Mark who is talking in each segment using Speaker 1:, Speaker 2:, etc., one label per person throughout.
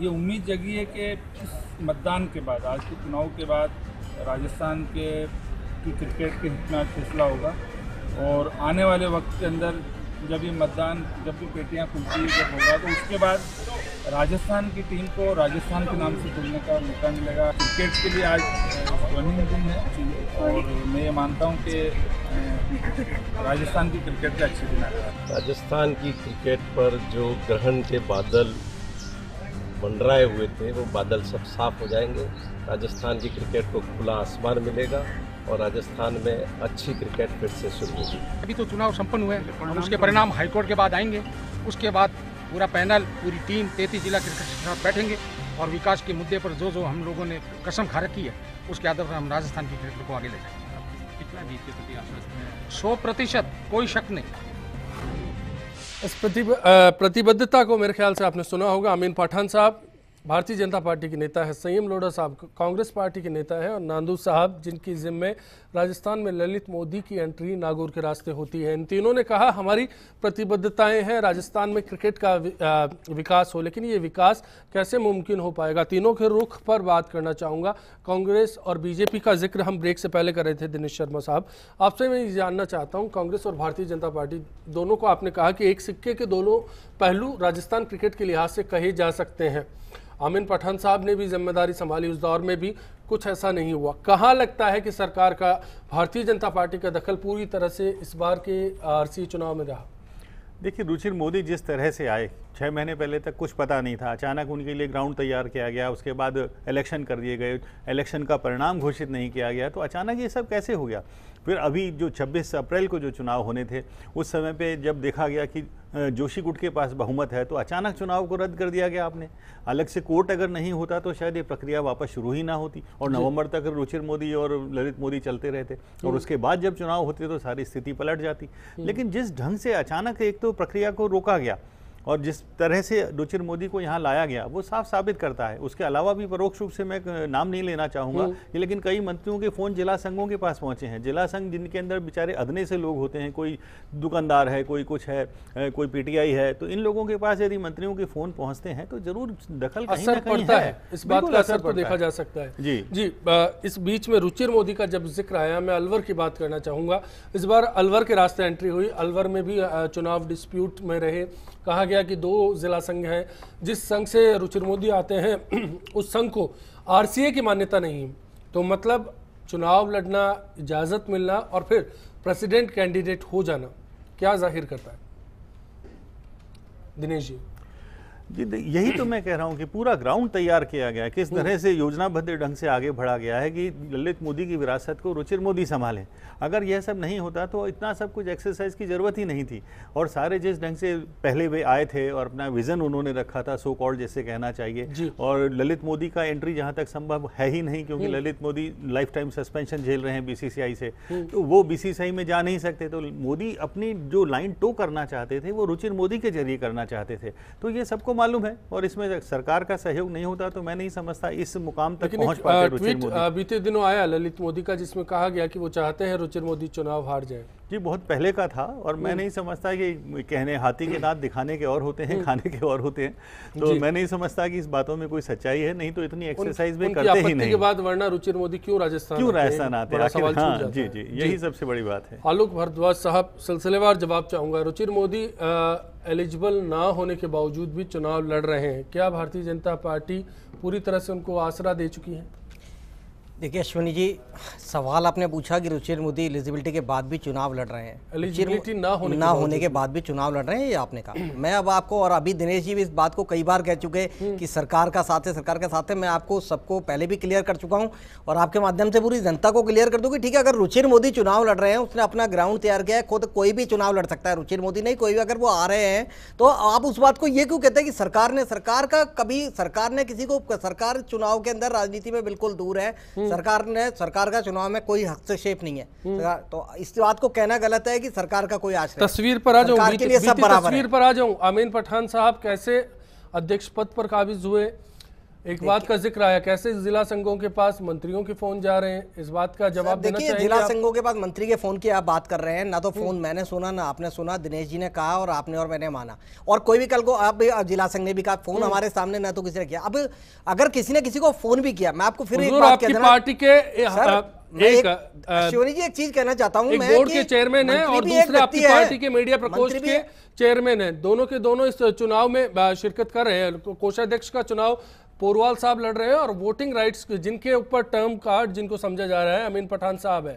Speaker 1: ये उम्मीद जगी है कि इस मतदान के बाद आज के चुनाव के बाद राजस्थान के की क्रिकेट के हित में फैसला होगा और आने वाले वक्त के अंदर जब ये मतदान जब भी पेटियाँ खुलती जब होगा तो उसके बाद राजस्थान की टीम को राजस्थान के नाम से खुलने का मौका मिलेगा क्रिकेट के लिए आज
Speaker 2: स्वर्णिम दिन है और
Speaker 1: मैं ये मानता हूँ कि
Speaker 2: राजस्थान की क्रिकेट का अच्छे दिन आएगा राजस्थान की क्रिकेट पर जो ग्रहण के बादल मंडराए हुए थे वो बादल सब साफ हो जाएंगे राजस्थान की क्रिकेट को खुला आसमान मिलेगा और राजस्थान में अच्छी क्रिकेट फिर से शुरू होगी
Speaker 1: अभी तो चुनाव संपन्न हुए हैं उसके परिणाम हाईकोर्ट के बाद आएंगे उसके बाद पूरा पैनल पूरी टीम तैतीस जिला क्रिकेट के साथ बैठेंगे और विकास के मुद्दे पर जो जो हम लोगों ने कसम खा रखी है उसके आधार पर हम राजस्थान की क्रिकेट को आगे ले जाएंगे कितना जीत के प्रति आश्वस्त सौ प्रतिशत कोई शक नहीं इस प्रतिब, प्रतिबद्धता को मेरे ख्याल से आपने सुना होगा अमीन पाठान साहब भारतीय जनता पार्टी के नेता है संयम लोढ़ा साहब कांग्रेस पार्टी के नेता है और नांदू साहब जिनकी जिम्मे राजस्थान में ललित मोदी की एंट्री नागौर के रास्ते होती है इन तीनों ने कहा हमारी प्रतिबद्धताएं हैं राजस्थान में क्रिकेट का विकास हो लेकिन ये विकास कैसे मुमकिन हो पाएगा तीनों के रुख पर बात करना चाहूँगा कांग्रेस और बीजेपी का जिक्र हम ब्रेक से पहले कर रहे थे दिनेश शर्मा साहब आपसे मैं ये जानना चाहता हूँ कांग्रेस और भारतीय जनता पार्टी दोनों को आपने कहा कि एक सिक्के के दोनों पहलू राजस्थान क्रिकेट के लिहाज से कहे जा सकते हैं आमिन पठान साहब ने भी जिम्मेदारी संभाली उस दौर में भी कुछ ऐसा नहीं हुआ कहाँ लगता है कि सरकार का भारतीय जनता पार्टी का दखल पूरी तरह से इस बार
Speaker 2: के आर चुनाव में रहा देखिए रुचिर मोदी जिस तरह से आए छः महीने पहले तक कुछ पता नहीं था अचानक उनके लिए ग्राउंड तैयार किया गया उसके बाद इलेक्शन कर दिए गए इलेक्शन का परिणाम घोषित नहीं किया गया तो अचानक ये सब कैसे हो गया फिर अभी जो 26 अप्रैल को जो चुनाव होने थे उस समय पे जब देखा गया कि जोशी गुट के पास बहुमत है तो अचानक चुनाव को रद्द कर दिया गया आपने अलग से कोर्ट अगर नहीं होता तो शायद ये प्रक्रिया वापस शुरू ही ना होती और नवंबर तक रुचिर मोदी और ललित मोदी चलते रहते और उसके बाद जब चुनाव होते तो सारी स्थिति पलट जाती लेकिन जिस ढंग से अचानक एक तो प्रक्रिया को रोका गया और जिस तरह से रुचिर मोदी को यहाँ लाया गया वो साफ साबित करता है उसके अलावा भी परोक्ष रूप से मैं नाम नहीं लेना चाहूँगा हम्म। लेकिन कई मंत्रियों के फ़ोन जिला संघों के पास पहुँचे हैं जिला संघ जिनके अंदर बेचारे अधने से लोग होते हैं कोई दुकानदार है कोई कुछ है कोई पीटीआई है तो इन लोगों के पास यदि मंत्रियों के फ़ोन पहुँचते हैं तो ज़रूर दखल असर पड़ता है।, है इस बात का असर तो देखा जा सकता है जी
Speaker 1: जी इस बीच में रुचिर मोदी का जब जिक्र आया मैं अलवर की बात करना चाहूँगा इस बार अलवर के रास्ते एंट्री हुई अलवर में भी चुनाव डिस्प्यूट में रहे कहा गया कि दो जिला संघ हैं जिस संघ से रुचिर मोदी आते हैं उस संघ को आरसीए की मान्यता नहीं तो मतलब चुनाव लड़ना इजाज़त मिलना और फिर प्रेसिडेंट कैंडिडेट हो जाना क्या जाहिर करता है दिनेश जी
Speaker 2: यही तो मैं कह रहा हूँ कि पूरा ग्राउंड तैयार किया गया है किस हम्म। तरह से योजनाबद्ध ढंग से आगे बढ़ा गया है कि ललित मोदी की विरासत को रुचिर मोदी संभालें अगर यह सब नहीं होता तो इतना सब कुछ एक्सरसाइज की ज़रूरत ही नहीं थी और सारे जिस ढंग से पहले वे आए थे और अपना विज़न उन्होंने रखा था सो कॉल्ड जैसे कहना चाहिए और ललित मोदी का एंट्री जहाँ तक संभव है ही नहीं क्योंकि हम्म। Lalit Modi life time suspension झेल रहे हैं बी से हम्म। तो वो बी में जा नहीं सकते तो मोदी अपनी जो लाइन टो करना चाहते थे वो रुचिर मोदी के जरिए करना चाहते थे तो ये सबको मालूम है और इसमें सरकार का सहयोग नहीं होता तो मैं नहीं समझता इस मुकाम तक पहुंच पाते ट्वीट बीते दिनों आया ललित मोदी का जिसमें कहा गया कि वो चाहते हैं रुचिर मोदी चुनाव हार जाए जी बहुत पहले का था और मैं हम्म। नहीं समझता कि कहने हाथी के दांत दिखाने के और होते हैं हम्म। खाने के और होते हैं तो मैं नहीं समझता कि इस बातों में कोई सच्चाई है नहीं तो इतनी एक्सरसाइज भी करते ही नहीं के
Speaker 1: बाद वरना रुचिर मोदी क्यों राजस्थान क्यों राजस्थान आते हैं हाँ, जी जी यही सबसे बड़ी बात है आलोक भारद्वाज साहब सिलसिलेवार जवाब चाहूंगा रुचिर मोदी एलिजिबल ना होने के बावजूद भी चुनाव लड़ रहे हैं क्या भारतीय जनता पार्टी पूरी तरह से उनको आसरा दे चुकी है देखिए
Speaker 3: अश्विनी जी सवाल आपने पूछा कि रुचिर मोदी एलिजिबिलिटी के बाद भी चुनाव लड़ रहे हैं एलिजिबिलिटी ना होने ना होने के बाद भी चुनाव लड़ रहे हैं ये आपने कहा हम्म। मैं अब आपको और अभी दिनेश जी भी इस बात को कई बार कह चुके हैं हम्म। कि सरकार का साथ है सरकार का साथ है मैं आपको सबको पहले भी क्लियर कर चुका हूँ और आपके माध्यम से पूरी जनता को क्लियर कर दूँ कि ठीक है अगर रुचिर मोदी चुनाव लड़ रहे हैं उसने अपना ग्राउंड तैयार किया है खुद कोई भी चुनाव लड़ सकता है रुचिर मोदी नहीं कोई भी अगर वो आ रहे हैं तो आप उस बात को ये क्यों कहते हैं कि सरकार ने सरकार का कभी सरकार ने किसी को सरकार चुनाव के अंदर राजनीति में बिल्कुल दूर है हम्म। सरकार ने सरकार का चुनाव में कोई हस्तक्षेप नहीं है हम्म। तो इस बात को कहना गलत है कि सरकार का कोई आश्रय तस्वीर पर आ जाऊँ तस्वीर
Speaker 1: पर आ जाऊँ अमीन पठान साहब कैसे अध्यक्ष पद पर काबिज हुए एक बात का जिक्र आया कैसे जिला संघों के पास मंत्रियों के फोन जा रहे हैं इस बात का जवाब देना चाहिए जिला संघों
Speaker 3: के पास मंत्री के फोन की आप बात कर रहे हैं ना तो हम्म। फोन मैंने सुना ना आपने सुना दिनेश जी ने कहा और आपने और मैंने माना और कोई भी कल को आप भी जिला संघ ने भी कहा फोन हम्म। हमारे सामने ना तो किसी ने किया अब अगर किसी ने किसी को फोन भी किया मैं आपको फिर पार्टी
Speaker 1: के एक, शिवनी
Speaker 3: जी एक चीज कहना चाहता हूँ बोर्ड के चेयरमैन है और दूसरे आपकी पार्टी के
Speaker 1: मीडिया प्रकोष्ठ के चेयरमैन है दोनों के दोनों इस चुनाव में शिरकत कर रहे हैं तो कोषाध्यक्ष का चुनाव पोरवाल साहब लड़ रहे हैं और वोटिंग राइट्स जिनके ऊपर टर्म कार्ड जिनको समझा जा रहा है अमीन पठान साहब है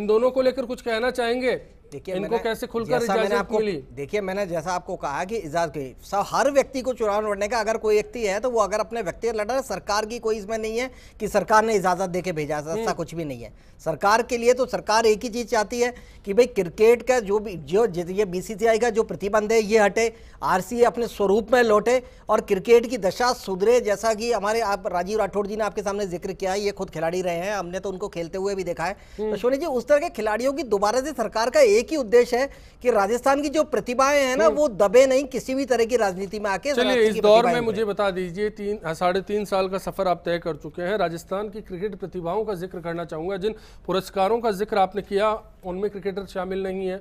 Speaker 1: इन दोनों को लेकर कुछ कहना चाहेंगे देखिए इनको कैसे खुलकर आपको
Speaker 3: देखिए मैंने जैसा आपको कहा कि इजाजत की सब हर व्यक्ति को चुनाव लड़ने का अगर कोई व्यक्ति है तो वो अगर अपने व्यक्ति लड़ रहा है सरकार की कोई इसमें नहीं है कि सरकार ने इजाजत देके भेजा ऐसा हम्म। कुछ भी नहीं है सरकार के लिए तो सरकार एक ही चीज़ चाहती है कि भाई क्रिकेट का जो भी जो ये बीसीसीआई का जो प्रतिबंध है ये हटे आर अपने स्वरूप में लौटे और क्रिकेट की दशा सुधरे जैसा कि हमारे आप राजीव राठौड़ जी ने आपके सामने जिक्र किया है ये खुद खिलाड़ी रहे हैं हमने तो उनको खेलते हुए भी देखा है हम्म। तो सोनी जी उस तरह के खिलाड़ियों की दोबारा से सरकार का एक एक ही उद्देश्य है कि राजस्थान की जो प्रतिभाएं हैं ना हम्म। वो दबे नहीं किसी भी तरह की राजनीति में आके चलिए इस दौर में
Speaker 1: मुझे बता दीजिए तीन हाँ, साढ़े तीन साल का सफर आप तय कर चुके हैं राजस्थान की क्रिकेट प्रतिभाओं का जिक्र करना चाहूंगा जिन पुरस्कारों का जिक्र आपने किया उनमें क्रिकेटर शामिल नहीं है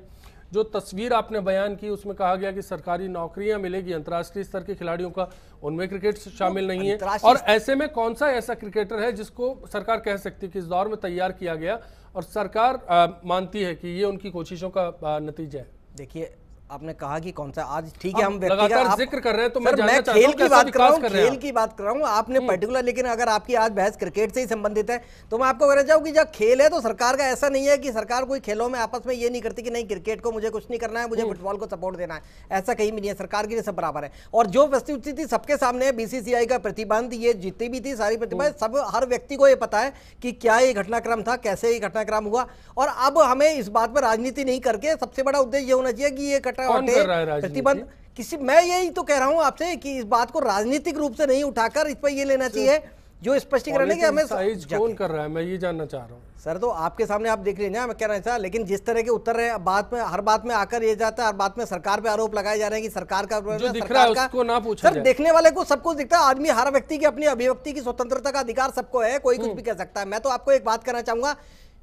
Speaker 1: जो तस्वीर आपने बयान की उसमें कहा गया कि सरकारी नौकरियां मिलेगी अंतर्राष्ट्रीय स्तर के खिलाड़ियों का उनमें क्रिकेट शामिल नहीं है और ऐसे में कौन सा ऐसा क्रिकेटर है जिसको सरकार कह सकती है कि इस दौर में तैयार किया गया और सरकार आ, मानती है कि ये उनकी कोशिशों का
Speaker 3: नतीजा है देखिए आपने कहा कि कौन सा आज ठीक है हम लगातार जिक्र कर रहे हैं तो मैं, मैं खेल की बात कर रहा हूँ खेल की बात कर रहा हूँ आपने पर्टिकुलर हम्म। लेकिन अगर आपकी आज बहस क्रिकेट से ही संबंधित है तो मैं आपको कहना चाहूँ कि जब खेल है तो सरकार का ऐसा नहीं है कि सरकार कोई खेलों में आपस में ये नहीं करती कि नहीं क्रिकेट को मुझे कुछ नहीं करना है मुझे फुटबॉल हम्म। को सपोर्ट देना है ऐसा कहीं भी नहीं है सरकार के लिए सब बराबर है और जो वस्तुस्थिति सबके सामने है बीसीसीआई का प्रतिबंध ये जितनी भी थी सारी प्रतिबंध हम्म। सब हर व्यक्ति को ये पता है कि क्या ये घटनाक्रम था कैसे ये घटनाक्रम हुआ और अब हमें इस बात पर राजनीति नहीं करके सबसे बड़ा उद्देश्य ये होना चाहिए कि ये बैठा हटे प्रतिबंध किसी मैं यही तो कह रहा हूँ आपसे कि इस बात को राजनीतिक रूप से नहीं उठाकर इस पर ये लेना चाहिए जो स्पष्टीकरण है कि हमें साइज कौन कर रहा है मैं ये जानना चाह रहा हूँ सर तो आपके सामने आप देख लीजिए मैं कह रहा था लेकिन जिस तरह के उत्तर है बात में हर बात में आकर ये जाता है हर बात में सरकार पे आरोप लगाए जा रहे हैं कि सरकार का जो दिख रहा है उसको ना पूछा सर देखने वाले को सब कुछ दिखता है आदमी हर व्यक्ति की अपनी अभिव्यक्ति की स्वतंत्रता का अधिकार सबको है कोई कुछ हम्म। भी कह सकता है मैं तो आपको एक बात करना चाहूंगा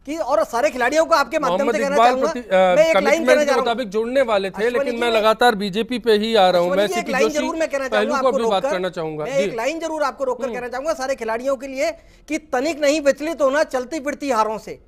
Speaker 3: कि और सारे खिलाड़ियों को आपके माध्यम से कहना के मुताबिक
Speaker 1: जुड़ने वाले थे लेकिन मैं लगातार बीजेपी पे ही आ रहा हूँ एक लाइन जरूर मैं कहना चाहूंगा आपको बात करना चाहूंगा एक
Speaker 3: लाइन जरूर आपको रोककर हम्म। कहना चाहूंगा सारे खिलाड़ियों के लिए कि तनिक नहीं विचलित होना चलती फिरती हारों से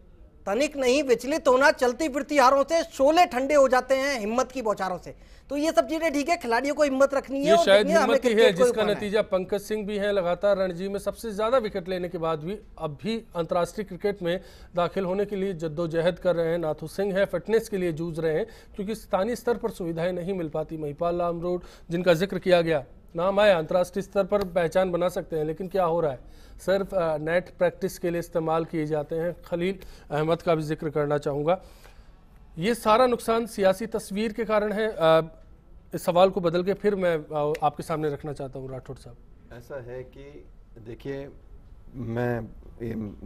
Speaker 3: तनिक नहीं विचलित होना चलती फिरती हारों से शोले ठंडे हो जाते हैं हिम्मत की बौछारों से तो ये सब चीजें ठीक है खिलाड़ियों को हिम्मत रखनी है शायद हिम्मत ही है जिसका नतीजा
Speaker 1: पंकज सिंह भी हैं लगातार रणजी में सबसे ज्यादा विकेट लेने के बाद भी अब भी अंतर्राष्ट्रीय क्रिकेट में दाखिल होने के लिए जद्दोजहद कर रहे हैं नाथू सिंह है फिटनेस के लिए जूझ रहे हैं क्योंकि स्थानीय स्तर पर सुविधाएं नहीं मिल पाती महिपाल लामरोड जिनका जिक्र किया गया नाम आए अंतर्राष्ट्रीय स्तर पर पहचान बना सकते हैं लेकिन क्या हो रहा है सिर्फ नेट प्रैक्टिस के लिए इस्तेमाल किए जाते हैं खलील अहमद का भी जिक्र करना चाहूँगा ये सारा नुकसान सियासी तस्वीर के कारण है इस सवाल को बदल के फिर मैं आपके सामने रखना चाहता
Speaker 4: हूँ राठौर साहब ऐसा है कि देखिए मैं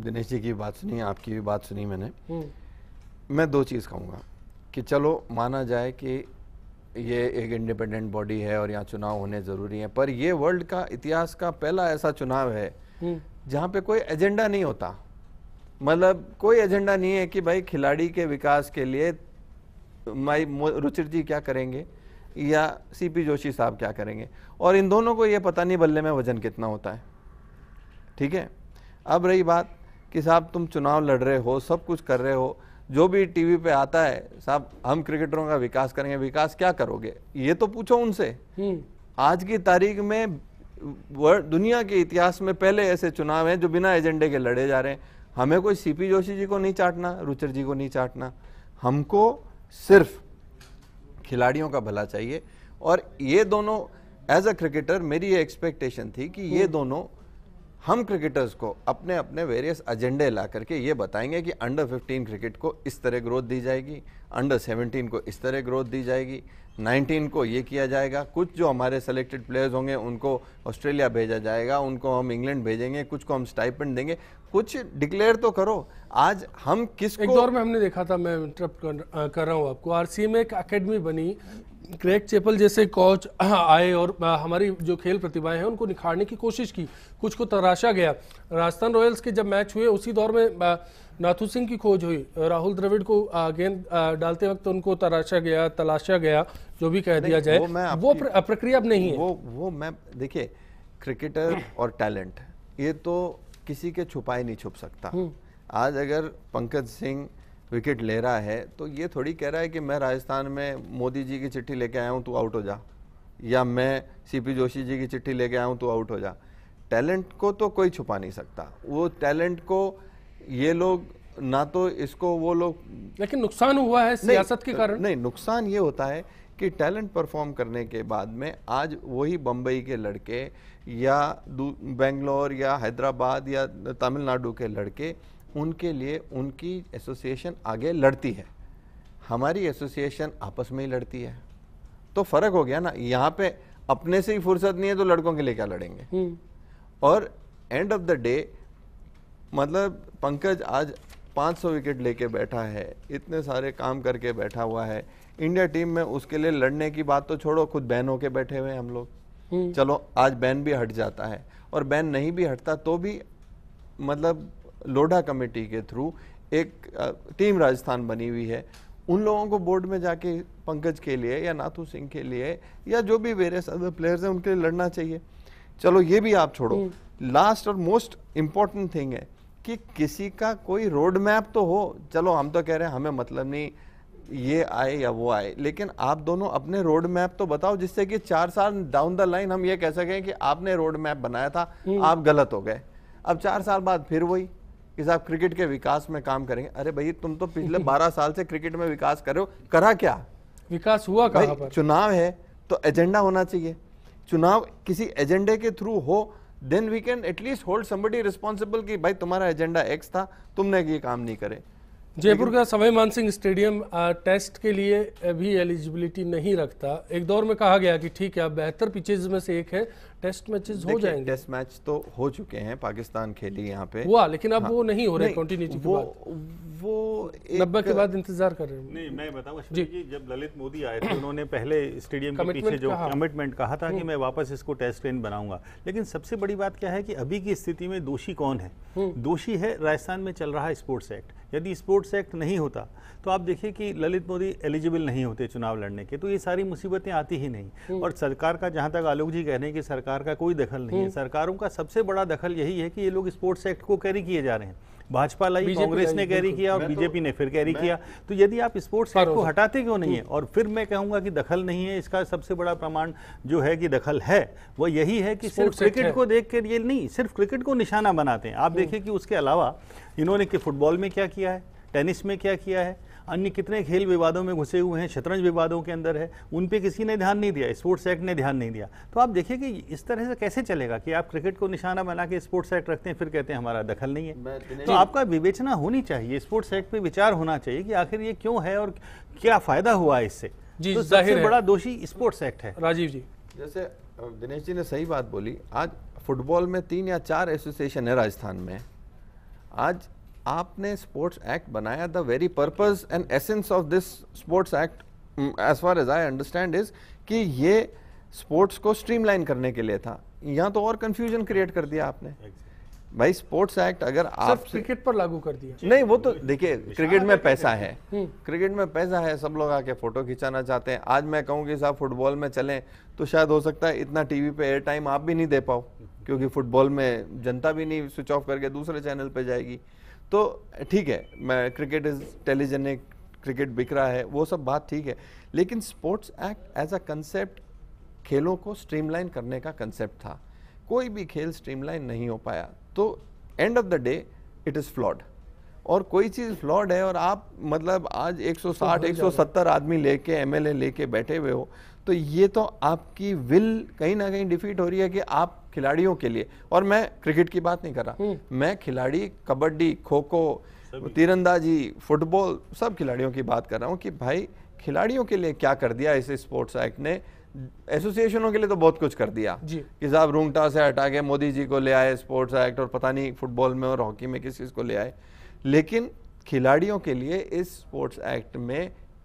Speaker 4: दिनेश जी की बात सुनी आपकी भी बात सुनी मैंने हम्म। मैं दो चीज़ कहूँगा कि चलो माना जाए कि ये एक इंडिपेंडेंट बॉडी है और यहाँ चुनाव होने ज़रूरी है पर ये वर्ल्ड का इतिहास का पहला ऐसा चुनाव है हम्म। जहाँ पे कोई एजेंडा नहीं होता मतलब कोई एजेंडा नहीं है कि भाई खिलाड़ी के विकास के लिए माई रुचिर जी क्या करेंगे या सीपी जोशी साहब क्या करेंगे और इन दोनों को ये पता नहीं बल्ले में वजन कितना होता है ठीक है अब रही बात कि साहब तुम चुनाव लड़ रहे हो सब कुछ कर रहे हो जो भी टीवी पे आता है साहब हम क्रिकेटरों का विकास करेंगे विकास क्या करोगे ये तो पूछो उनसे हम्म। आज की तारीख में दुनिया के इतिहास में पहले ऐसे चुनाव हैं जो बिना एजेंडे के लड़े जा रहे हैं हमें कोई सीपी जोशी जी को नहीं चाटना रुचर जी को नहीं चाटना हमको सिर्फ खिलाड़ियों का भला चाहिए और ये दोनों एज अ क्रिकेटर मेरी ये एक्सपेक्टेशन थी कि ये हम्म। दोनों हम क्रिकेटर्स को अपने अपने वेरियस एजेंडे ला करके ये बताएंगे कि अंडर 15 क्रिकेट को इस तरह ग्रोथ दी जाएगी अंडर 17 को इस तरह ग्रोथ दी जाएगी 19 को ये किया जाएगा कुछ जो हमारे सेलेक्टेड प्लेयर्स होंगे उनको ऑस्ट्रेलिया भेजा जाएगा उनको हम इंग्लैंड भेजेंगे कुछ को हम स्टाइपेंड देंगे कुछ डिक्लेयर तो करो आज हम किस एक दौर में
Speaker 1: हमने देखा था मैं इंटरप्ट कर, कर रहा हूँ आपको आर में एक अकेडमी बनी ग्रेग चेपल जैसे कोच आए और हमारी जो खेल प्रतिभाएं हैं उनको निखारने की कोशिश की कुछ को तराशा गया राजस्थान रॉयल्स के जब मैच हुए उसी दौर में नाथू सिंह की खोज हुई राहुल द्रविड़ को गेंद डालते वक्त उनको तराशा गया तलाशा गया जो भी कह दिया जाए वो, वो प्रक्रिया अब नहीं है वो
Speaker 4: वो मैं देखिए क्रिकेटर और टैलेंट ये तो किसी के छुपाए नहीं छुप सकता हम्म। आज अगर पंकज सिंह विकेट ले रहा है तो ये थोड़ी कह रहा है कि मैं राजस्थान में मोदी जी की चिट्ठी लेके आया हूँ तू आउट हो जा या मैं सीपी जोशी जी की चिट्ठी लेके आया हूँ तू आउट हो जा टैलेंट को तो कोई छुपा नहीं सकता वो टैलेंट को ये लोग ना तो इसको वो लोग लेकिन नुकसान हुआ है सियासत के कारण नहीं नुकसान ये होता है कि टैलेंट परफॉर्म करने के बाद में आज वही बम्बई के लड़के या बेंगलोर या हैदराबाद या तमिलनाडु के लड़के उनके लिए उनकी एसोसिएशन आगे लड़ती है हमारी एसोसिएशन आपस में ही लड़ती है तो फ़र्क हो गया ना यहाँ पे अपने से ही फुर्सत नहीं है तो लड़कों के लिए क्या लड़ेंगे हम्म। और एंड ऑफ द डे मतलब पंकज आज 500 विकेट लेके बैठा है इतने सारे काम करके बैठा हुआ है इंडिया टीम में उसके लिए लड़ने की बात तो छोड़ो खुद बैन होके बैठे हुए हैं हम लोग हम्म। चलो आज बैन भी हट जाता है और बैन नहीं भी हटता तो भी मतलब लोढ़ा कमेटी के थ्रू एक टीम राजस्थान बनी हुई है उन लोगों को बोर्ड में जाके पंकज के लिए या नाथू सिंह के लिए या जो भी वेरियस अदर प्लेयर्स हैं उनके लिए लड़ना चाहिए चलो ये भी आप छोड़ो लास्ट हम्म। और मोस्ट इम्पॉर्टेंट थिंग है कि किसी का कोई रोड मैप तो हो चलो हम तो कह रहे हैं हमें मतलब नहीं ये आए या वो आए लेकिन आप दोनों अपने रोड मैप तो बताओ जिससे कि चार साल डाउन द लाइन हम ये कह सकें कि आपने रोड मैप बनाया था हम्म। आप गलत हो गए अब चार साल बाद फिर वही कि साहब क्रिकेट के विकास में काम करेंगे अरे भाई तुम तो पिछले बारह साल से क्रिकेट में विकास कर रहे हो करा क्या विकास हुआ कहाँ पर चुनाव है तो एजेंडा होना चाहिए चुनाव किसी एजेंडे के थ्रू हो then we can at least hold somebody responsible कि भाई तुम्हारा एजेंडा एक्स था तुमने ये काम नहीं करे जयपुर का सवाई मानसिंह स्टेडियम
Speaker 1: टेस्ट के लिए भी एलिजिबिलिटी नहीं रखता एक दौर में कहा गया कि ठीक है बेहतर पिचेज में से एक है टेस्ट
Speaker 4: मैचेस हो जाएंगे टेस्ट मैच तो हो चुके हैं पाकिस्तान खेली यहाँ पे हुआ लेकिन अब हाँ, वो नहीं हो रहे कंटिन्यूटी वो
Speaker 1: वो नब्बे के बाद इंतजार कर रहे हैं नहीं
Speaker 2: मैं बताऊँ जी जी जब ललित मोदी आए थे उन्होंने पहले स्टेडियम के पीछे जो कमिटमेंट कहा था कि हम्म। मैं वापस इसको टेस्ट ट्रेन बनाऊंगा लेकिन सबसे बड़ी बात क्या है कि अभी की स्थिति में दोषी कौन है हम्म। दोषी है राजस्थान में चल रहा स्पोर्ट्स एक्ट यदि स्पोर्ट्स एक्ट नहीं होता तो आप देखिए कि ललित मोदी एलिजिबल नहीं होते चुनाव लड़ने के तो ये सारी मुसीबतें आती ही नहीं हम्म। और सरकार का जहां तक आलोक जी कह रहे हैं कि सरकार सरकार का कोई दखल नहीं है हम्म। सरकारों का सबसे बड़ा दखल यही है कि ये लोग स्पोर्ट्स एक्ट को कैरी किए जा रहे हैं भाजपा लाई कांग्रेस ने कैरी किया और तो- बीजेपी ने फिर कैरी किया तो यदि आप स्पोर्ट्स एक्ट को हटाते क्यों नहीं है हम्म। और फिर मैं कहूंगा कि दखल नहीं है इसका सबसे बड़ा प्रमाण जो है कि दखल है वह यही है कि सिर्फ क्रिकेट को देख कर ये नहीं सिर्फ क्रिकेट को निशाना बनाते हैं आप हम्म। देखिए कि उसके अलावा इन्होंने फुटबॉल में क्या किया है टेनिस में क्या किया है अन्य कितने खेल विवादों में घुसे हुए हैं शतरंज विवादों के अंदर है उन पर किसी ने ध्यान नहीं दिया स्पोर्ट्स एक्ट ने ध्यान नहीं दिया तो आप देखिए कि इस तरह से कैसे चलेगा कि आप क्रिकेट को निशाना बना के स्पोर्ट्स एक्ट रखते हैं फिर कहते हैं हमारा दखल नहीं है तो आपका विवेचना होनी चाहिए स्पोर्ट्स एक्ट पर विचार होना चाहिए कि आखिर ये क्यों है और क्या फायदा हुआ इससे
Speaker 4: जी तो सबसे बड़ा दोषी स्पोर्ट्स एक्ट है राजीव जी जैसे दिनेश जी ने सही बात बोली आज फुटबॉल में तीन या चार एसोसिएशन है राजस्थान में आज आपने स्पोर्ट्स एक्ट बनाया the very purpose and essence of this sports act as far as I understand is कि ये स्पोर्ट्स को स्ट्रीमलाइन करने के लिए था यहाँ तो और कंफ्यूजन क्रिएट कर दिया आपने भाई स्पोर्ट्स एक्ट अगर आप क्रिकेट पर लागू कर दिया नहीं वो तो देखिए क्रिकेट में पैसा है क्रिकेट हम्म। में पैसा है सब लोग आके फोटो खिंचाना चाहते हैं आज मैं कहूँ कि साहब फुटबॉल में चलें तो शायद हो सकता है इतना टीवी पे एयर टाइम आप भी नहीं दे पाओ क्योंकि फुटबॉल में जनता भी नहीं स्विच ऑफ करके दूसरे चैनल पे जाएगी तो ठीक है मैं क्रिकेट इज टेलीजेनिक क्रिकेट बिक रहा है वो सब बात ठीक है लेकिन sports act as a concept खेलों को स्ट्रीमलाइन करने का कंसेप्ट था कोई भी खेल स्ट्रीमलाइन नहीं हो पाया तो end of the day it is flawed और कोई चीज़ फ्लॉड है और आप मतलब आज 160 170 आदमी लेके एमएलए लेके बैठे हुए हो तो ये तो आपकी विल कहीं ना कहीं डिफीट हो रही है कि आप खिलाड़ियों के लिए और मैं क्रिकेट की बात नहीं कर रहा हम्म। मैं खिलाड़ी कबड्डी खो खो तीरंदाजी फुटबॉल सब खिलाड़ियों की बात कर रहा हूँ कि भाई खिलाड़ियों के लिए क्या कर दिया इस स्पोर्ट्स एक्ट ने एसोसिएशनों के लिए तो बहुत कुछ कर दिया कि साहब रूंगटा से हटा के मोदी जी को ले आए स्पोर्ट्स एक्ट और पता नहीं फुटबॉल में और हॉकी में किस चीज़ को ले आए लेकिन खिलाड़ियों के लिए इस स्पोर्ट्स एक्ट में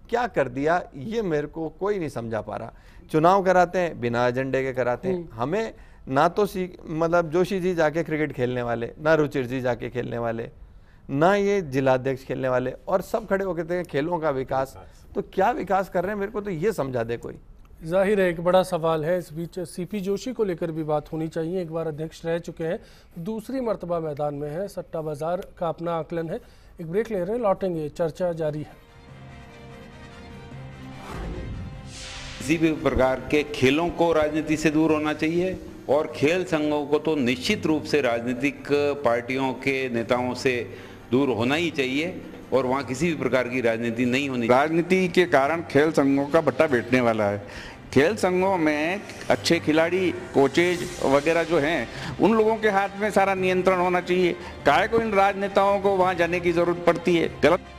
Speaker 4: क्या कर दिया ये मेरे को कोई नहीं समझा पा रहा चुनाव कराते हैं बिना एजेंडे के कराते हैं हम्म। हमें ना तो सी मतलब जोशी जी जाके क्रिकेट खेलने वाले ना रुचिर जी जाके खेलने वाले ना ये जिलाध्यक्ष खेलने वाले और सब खड़े होकर थे खेलों का विकास तो क्या विकास कर रहे हैं मेरे को तो ये समझा दे कोई
Speaker 1: जाहिर है एक बड़ा सवाल है इस बीच सीपी जोशी को लेकर भी बात होनी चाहिए एक बार अध्यक्ष रह चुके हैं दूसरी मरतबा मैदान में है सट्टा बाजार का अपना आकलन है एक ब्रेक ले रहे हैं लौटेंगे चर्चा जारी है
Speaker 2: किसी भी प्रकार के खेलों को राजनीति से दूर होना चाहिए और खेल संघों को तो निश्चित रूप से राजनीतिक पार्टियों के नेताओं से दूर होना ही चाहिए और वहाँ किसी भी प्रकार की राजनीति नहीं होनी राजनीति के कारण खेल संघों का भट्टा बैठने वाला है खेल संघों में अच्छे खिलाड़ी कोचेज
Speaker 1: वगैरह जो हैं उन लोगों के हाथ में सारा नियंत्रण होना चाहिए काय को इन राजनेताओं को वहाँ
Speaker 2: जाने की ज़रूरत पड़ती है गलत